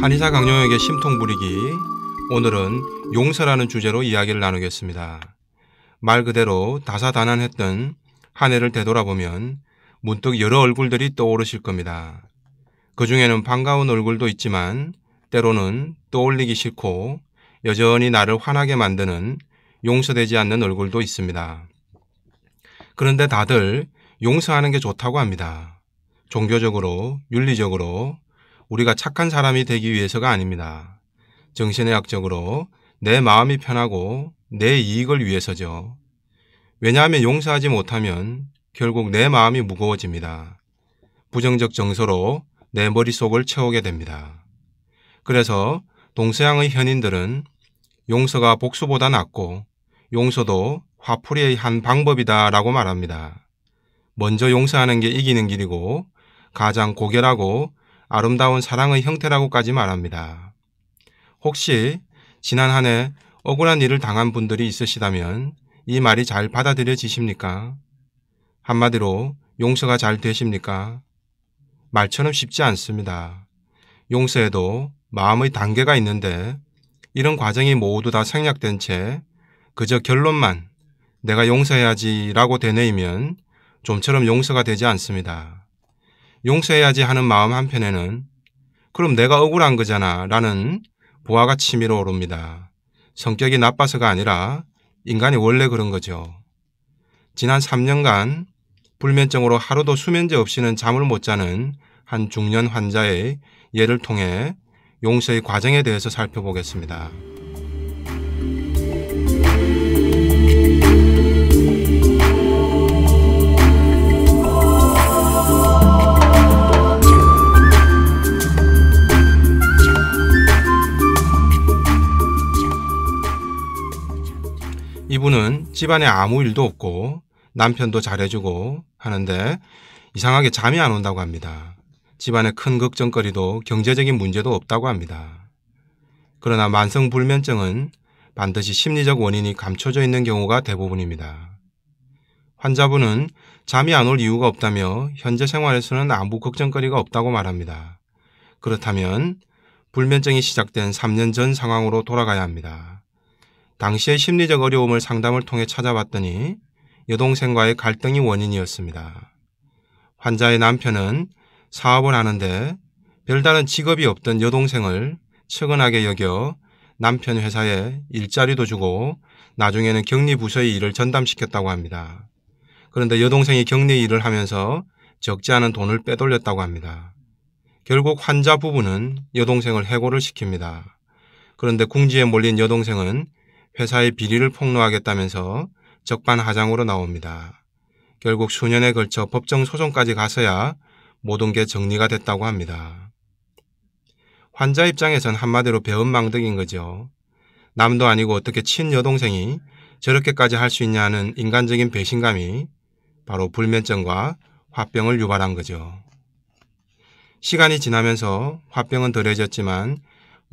한의사 강령에게 심통 부리기 오늘은 용서라는 주제로 이야기를 나누겠습니다. 말 그대로 다사다난했던 한 해를 되돌아보면 문득 여러 얼굴들이 떠오르실 겁니다. 그 중에는 반가운 얼굴도 있지만 때로는 떠올리기 싫고 여전히 나를 화나게 만드는 용서되지 않는 얼굴도 있습니다. 그런데 다들 용서하는 게 좋다고 합니다. 종교적으로, 윤리적으로 우리가 착한 사람이 되기 위해서가 아닙니다. 정신의학적으로 내 마음이 편하고 내 이익을 위해서죠. 왜냐하면 용서하지 못하면 결국 내 마음이 무거워집니다. 부정적 정서로 내 머릿속을 채우게 됩니다. 그래서 동서양의 현인들은 용서가 복수보다 낫고 용서도 화풀이의 한 방법이다 라고 말합니다. 먼저 용서하는 게 이기는 길이고 가장 고결하고 아름다운 사랑의 형태라고까지 말합니다. 혹시 지난 한해 억울한 일을 당한 분들이 있으시다면 이 말이 잘 받아들여지십니까? 한마디로 용서가 잘 되십니까? 말처럼 쉽지 않습니다. 용서에도 마음의 단계가 있는데 이런 과정이 모두 다 생략된 채 그저 결론만 내가 용서해야지 라고 되뇌이면 좀처럼 용서가 되지 않습니다. 용서해야지 하는 마음 한편에는 그럼 내가 억울한 거잖아 라는 부하가 치밀어 오릅니다. 성격이 나빠서가 아니라 인간이 원래 그런 거죠. 지난 3년간 불면증으로 하루도 수면제 없이는 잠을 못 자는 한 중년 환자의 예를 통해 용서의 과정에 대해서 살펴보겠습니다. 이분은 집안에 아무 일도 없고 남편도 잘해주고 하는데 이상하게 잠이 안 온다고 합니다. 집안에 큰 걱정거리도 경제적인 문제도 없다고 합니다. 그러나 만성불면증은 반드시 심리적 원인이 감춰져 있는 경우가 대부분입니다. 환자분은 잠이 안 올 이유가 없다며 현재 생활에서는 아무 걱정거리가 없다고 말합니다. 그렇다면 불면증이 시작된 3년 전 상황으로 돌아가야 합니다. 당시의 심리적 어려움을 상담을 통해 찾아봤더니 여동생과의 갈등이 원인이었습니다. 환자의 남편은 사업을 하는데 별다른 직업이 없던 여동생을 측은하게 여겨 남편 회사에 일자리도 주고 나중에는 격리 부서의 일을 전담시켰다고 합니다. 그런데 여동생이 격리 일을 하면서 적지 않은 돈을 빼돌렸다고 합니다. 결국 환자 부부는 여동생을 해고를 시킵니다. 그런데 궁지에 몰린 여동생은 회사의 비리를 폭로하겠다면서 적반하장으로 나옵니다. 결국 수년에 걸쳐 법정 소송까지 가서야 모든 게 정리가 됐다고 합니다. 환자 입장에선 한마디로 배은망덕인 거죠. 남도 아니고 어떻게 친여동생이 저렇게까지 할 수 있냐는 인간적인 배신감이 바로 불면증과 화병을 유발한 거죠. 시간이 지나면서 화병은 덜해졌지만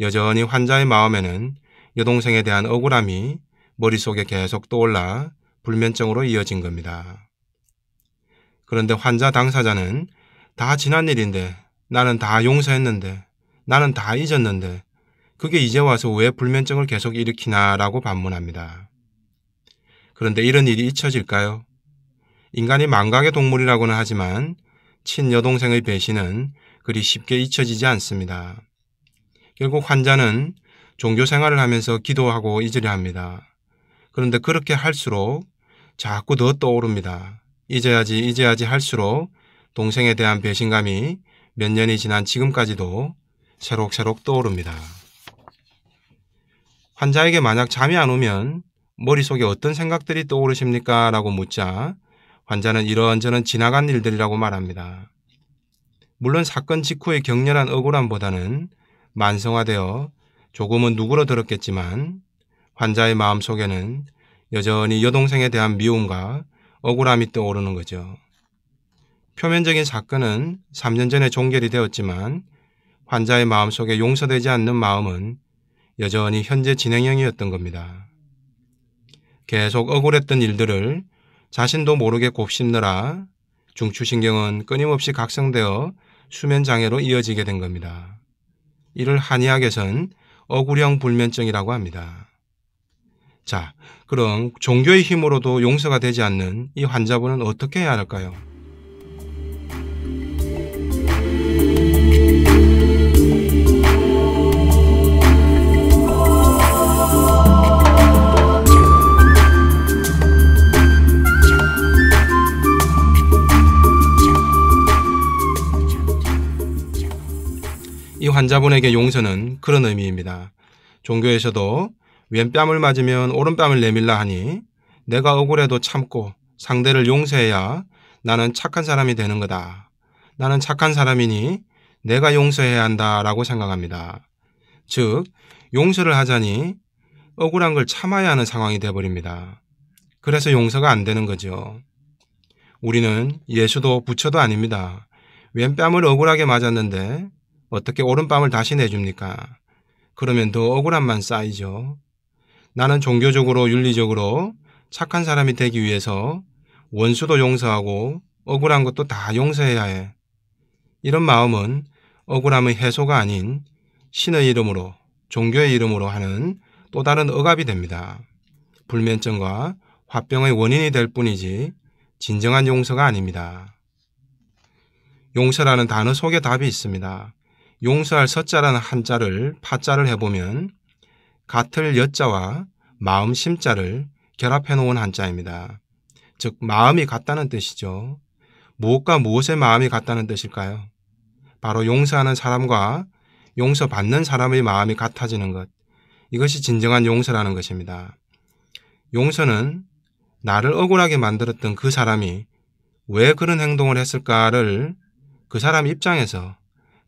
여전히 환자의 마음에는 여동생에 대한 억울함이 머릿속에 계속 떠올라 불면증으로 이어진 겁니다. 그런데 환자 당사자는 다 지난 일인데 나는 다 용서했는데 나는 다 잊었는데 그게 이제 와서 왜 불면증을 계속 일으키나 라고 반문합니다. 그런데 이런 일이 잊혀질까요? 인간이 망각의 동물이라고는 하지만 친여동생의 배신은 그리 쉽게 잊혀지지 않습니다. 결국 환자는 종교 생활을 하면서 기도하고 잊으려 합니다. 그런데 그렇게 할수록 자꾸 더 떠오릅니다. 잊어야지 잊어야지 할수록 동생에 대한 배신감이 몇 년이 지난 지금까지도 새록새록 떠오릅니다. 환자에게 만약 잠이 안 오면 머릿속에 어떤 생각들이 떠오르십니까? 라고 묻자 환자는 이런저런 지나간 일들이라고 말합니다. 물론 사건 직후의 격렬한 억울함보다는 만성화되어 조금은 누그러들었겠지만 환자의 마음속에는 여전히 여동생에 대한 미움과 억울함이 떠오르는 거죠. 표면적인 사건은 3년 전에 종결이 되었지만 환자의 마음속에 용서되지 않는 마음은 여전히 현재 진행형이었던 겁니다. 계속 억울했던 일들을 자신도 모르게 곱씹느라 중추신경은 끊임없이 각성되어 수면장애로 이어지게 된 겁니다. 이를 한의학에선 억울형 불면증이라고 합니다. 자, 그럼 종교의 힘으로도 용서가 되지 않는 이 환자분은 어떻게 해야 할까요? 환자분에게 용서는 그런 의미입니다. 종교에서도 왼뺨을 맞으면 오른뺨을 내밀라 하니 내가 억울해도 참고 상대를 용서해야 나는 착한 사람이 되는 거다. 나는 착한 사람이니 내가 용서해야 한다라고 생각합니다. 즉 용서를 하자니 억울한 걸 참아야 하는 상황이 돼버립니다. 그래서 용서가 안 되는 거죠. 우리는 예수도 부처도 아닙니다. 왼뺨을 억울하게 맞았는데 어떻게 오른밤을 다시 내줍니까? 그러면 더 억울함만 쌓이죠. 나는 종교적으로 윤리적으로 착한 사람이 되기 위해서 원수도 용서하고 억울한 것도 다 용서해야 해. 이런 마음은 억울함의 해소가 아닌 신의 이름으로 종교의 이름으로 하는 또 다른 억압이 됩니다. 불면증과 화병의 원인이 될 뿐이지 진정한 용서가 아닙니다. 용서라는 단어 속에 답이 있습니다. 용서할 서자라는 한자를 파자를 해보면 같을 여자와 마음 심자를 결합해 놓은 한자입니다. 즉 마음이 같다는 뜻이죠. 무엇과 무엇의 마음이 같다는 뜻일까요? 바로 용서하는 사람과 용서받는 사람의 마음이 같아지는 것. 이것이 진정한 용서라는 것입니다. 용서는 나를 억울하게 만들었던 그 사람이 왜 그런 행동을 했을까를 그 사람 입장에서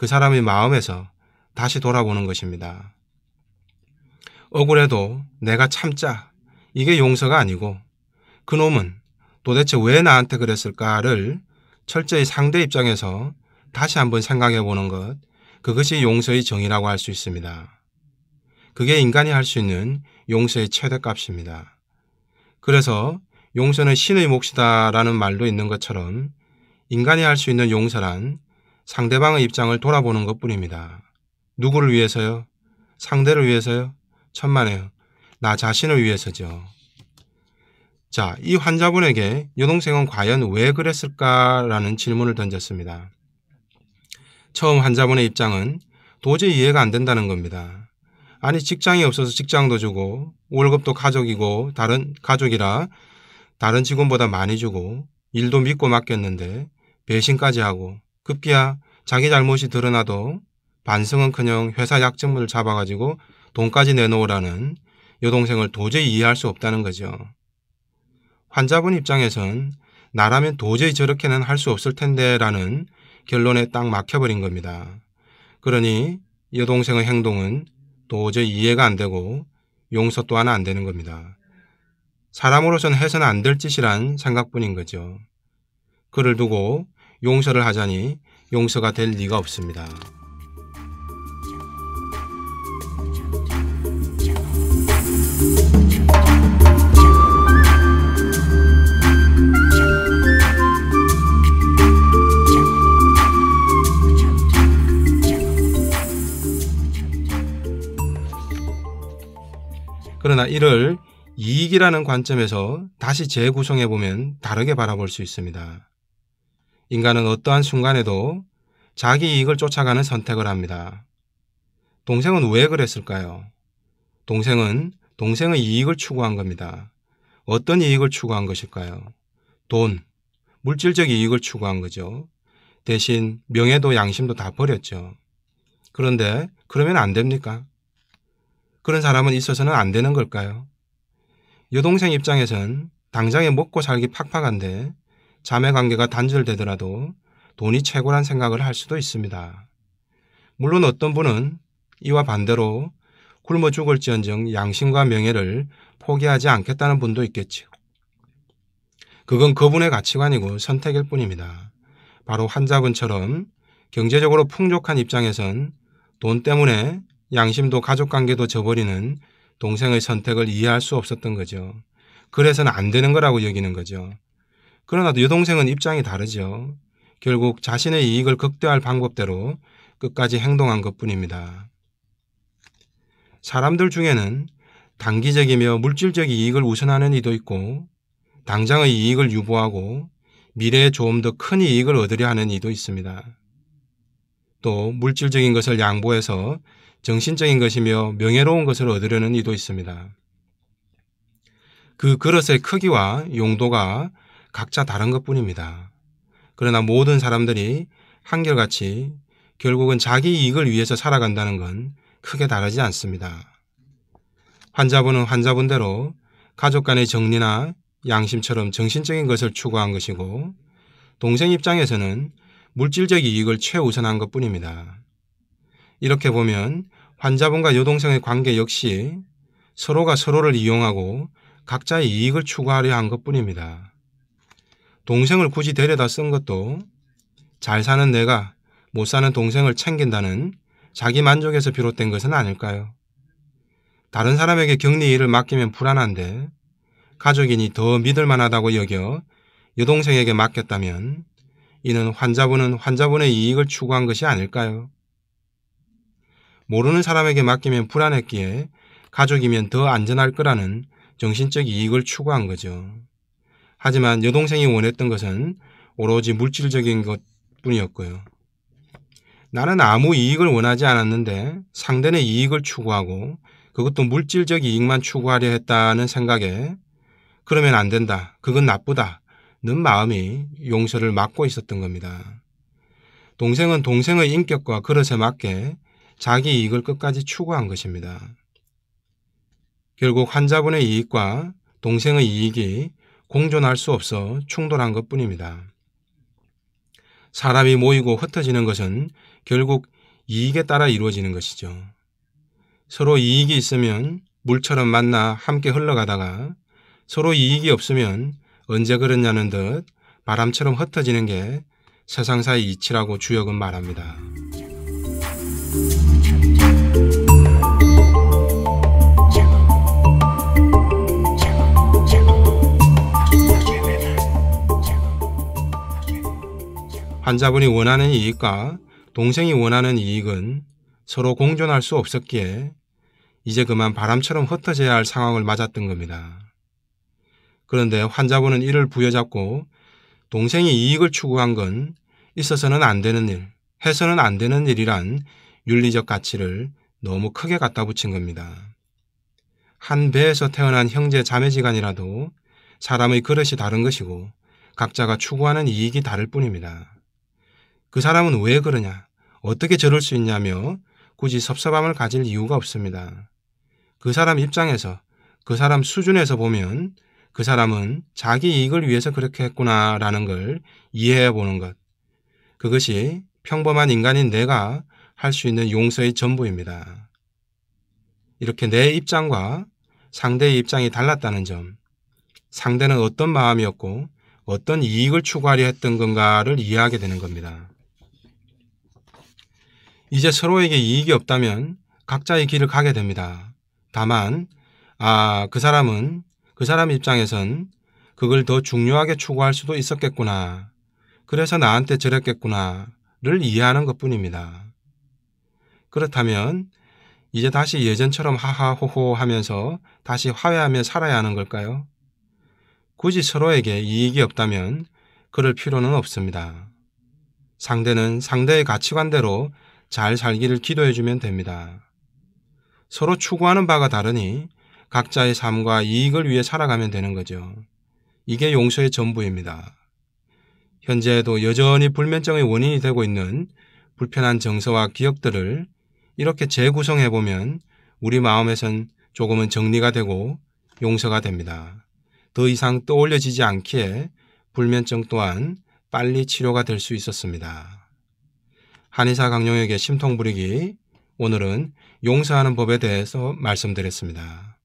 그 사람의 마음에서 다시 돌아보는 것입니다. 억울해도 내가 참자. 이게 용서가 아니고 그놈은 도대체 왜 나한테 그랬을까를 철저히 상대 입장에서 다시 한번 생각해 보는 것, 그것이 용서의 정의라고 할 수 있습니다. 그게 인간이 할 수 있는 용서의 최대값입니다. 그래서 용서는 신의 몫이다라는 말도 있는 것처럼 인간이 할 수 있는 용서란 상대방의 입장을 돌아보는 것 뿐입니다. 누구를 위해서요? 상대를 위해서요? 천만에요. 나 자신을 위해서죠. 자, 이 환자분에게 여동생은 과연 왜 그랬을까라는 질문을 던졌습니다. 처음 환자분의 입장은 도저히 이해가 안 된다는 겁니다. 아니 직장이 없어서 직장도 주고 월급도 가족이고 다른 가족이라 다른 직원보다 많이 주고 일도 믿고 맡겼는데 배신까지 하고 급기야 자기 잘못이 드러나도 반성은커녕 회사 약점을 잡아가지고 돈까지 내놓으라는 여동생을 도저히 이해할 수 없다는 거죠. 환자분 입장에선 나라면 도저히 저렇게는 할 수 없을 텐데 라는 결론에 딱 막혀버린 겁니다. 그러니 여동생의 행동은 도저히 이해가 안 되고 용서 또한 안 되는 겁니다. 사람으로선 해서는 안 될 짓이란 생각뿐인 거죠. 그를 두고 용서를 하자니 용서가 될 리가 없습니다. 그러나 이를 이익이라는 관점에서 다시 재구성해 보면 다르게 바라볼 수 있습니다. 인간은 어떠한 순간에도 자기 이익을 쫓아가는 선택을 합니다. 동생은 왜 그랬을까요? 동생은 동생의 이익을 추구한 겁니다. 어떤 이익을 추구한 것일까요? 돈, 물질적 이익을 추구한 거죠. 대신 명예도 양심도 다 버렸죠. 그런데 그러면 안 됩니까? 그런 사람은 있어서는 안 되는 걸까요? 여동생 입장에선 당장에 먹고 살기 팍팍한데 자매 관계가 단절되더라도 돈이 최고란 생각을 할 수도 있습니다. 물론 어떤 분은 이와 반대로 굶어 죽을지언정 양심과 명예를 포기하지 않겠다는 분도 있겠지요. 그건 그분의 가치관이고 선택일 뿐입니다. 바로 환자분처럼 경제적으로 풍족한 입장에선 돈 때문에 양심도 가족관계도 저버리는 동생의 선택을 이해할 수 없었던 거죠. 그래서는 안 되는 거라고 여기는 거죠. 그러나 여동생은 입장이 다르죠. 결국 자신의 이익을 극대할 화 방법대로 끝까지 행동한 것뿐입니다. 사람들 중에는 단기적이며 물질적 이익을 우선하는 이도 있고 당장의 이익을 유보하고 미래에 조금 더큰 이익을 얻으려 하는 이도 있습니다. 또 물질적인 것을 양보해서 정신적인 것이며 명예로운 것을 얻으려는 이도 있습니다. 그 그릇의 크기와 용도가 각자 다른 것 뿐입니다. 그러나 모든 사람들이 한결같이 결국은 자기 이익을 위해서 살아간다는 건 크게 다르지 않습니다. 환자분은 환자분대로 가족 간의 정리나 양심처럼 정신적인 것을 추구한 것이고 동생 입장에서는 물질적 이익을 최우선한 것 뿐입니다. 이렇게 보면 환자분과 여동생의 관계 역시 서로가 서로를 이용하고 각자의 이익을 추구하려 한 것 뿐입니다. 동생을 굳이 데려다 쓴 것도 잘 사는 내가 못 사는 동생을 챙긴다는 자기 만족에서 비롯된 것은 아닐까요? 다른 사람에게 격리 일을 맡기면 불안한데 가족이니 더 믿을 만하다고 여겨 여동생에게 맡겼다면 이는 환자분은 환자분의 이익을 추구한 것이 아닐까요? 모르는 사람에게 맡기면 불안했기에 가족이면 더 안전할 거라는 정신적 이익을 추구한 거죠. 하지만 여동생이 원했던 것은 오로지 물질적인 것 뿐이었고요. 나는 아무 이익을 원하지 않았는데 상대는 이익을 추구하고 그것도 물질적 이익만 추구하려 했다는 생각에 그러면 안 된다. 그건 나쁘다. 는 마음이 용서를 막고 있었던 겁니다. 동생은 동생의 인격과 그릇에 맞게 자기 이익을 끝까지 추구한 것입니다. 결국 환자분의 이익과 동생의 이익이 공존할 수 없어 충돌한 것 뿐입니다. 사람이 모이고 흩어지는 것은 결국 이익에 따라 이루어지는 것이죠. 서로 이익이 있으면 물처럼 만나 함께 흘러가다가 서로 이익이 없으면 언제 그랬냐는 듯 바람처럼 흩어지는 게 세상사의 이치라고 주역은 말합니다. 환자분이 원하는 이익과 동생이 원하는 이익은 서로 공존할 수 없었기에 이제 그만 바람처럼 흩어져야 할 상황을 맞았던 겁니다. 그런데 환자분은 이를 부여잡고 동생이 이익을 추구한 건 있어서는 안 되는 일, 해서는 안 되는 일이란 윤리적 가치를 너무 크게 갖다 붙인 겁니다. 한 배에서 태어난 형제 자매지간이라도 사람의 그릇이 다른 것이고 각자가 추구하는 이익이 다를 뿐입니다. 그 사람은 왜 그러냐, 어떻게 저럴 수 있냐며 굳이 섭섭함을 가질 이유가 없습니다. 그 사람 입장에서 그 사람 수준에서 보면 그 사람은 자기 이익을 위해서 그렇게 했구나라는 걸 이해해 보는 것. 그것이 평범한 인간인 내가 할 수 있는 용서의 전부입니다. 이렇게 내 입장과 상대의 입장이 달랐다는 점, 상대는 어떤 마음이었고 어떤 이익을 추구하려 했던 건가를 이해하게 되는 겁니다. 이제 서로에게 이익이 없다면 각자의 길을 가게 됩니다. 다만 아 그 사람은 그 사람 입장에선 그걸 더 중요하게 추구할 수도 있었겠구나. 그래서 나한테 저랬겠구나를 이해하는 것뿐입니다. 그렇다면 이제 다시 예전처럼 하하호호 하면서 다시 화해하며 살아야 하는 걸까요? 굳이 서로에게 이익이 없다면 그럴 필요는 없습니다. 상대는 상대의 가치관대로 잘 살기를 기도해주면 됩니다. 서로 추구하는 바가 다르니 각자의 삶과 이익을 위해 살아가면 되는 거죠. 이게 용서의 전부입니다. 현재도 에 여전히 불면증의 원인이 되고 있는 불편한 정서와 기억들을 이렇게 재구성해 보면 우리 마음에선 조금은 정리가 되고 용서가 됩니다. 더 이상 떠올려지지 않기에 불면증 또한 빨리 치료가 될 수 있었습니다. 한의사 강용에게 심통 부리기 오늘은 용서하는 법에 대해서 말씀드렸습니다.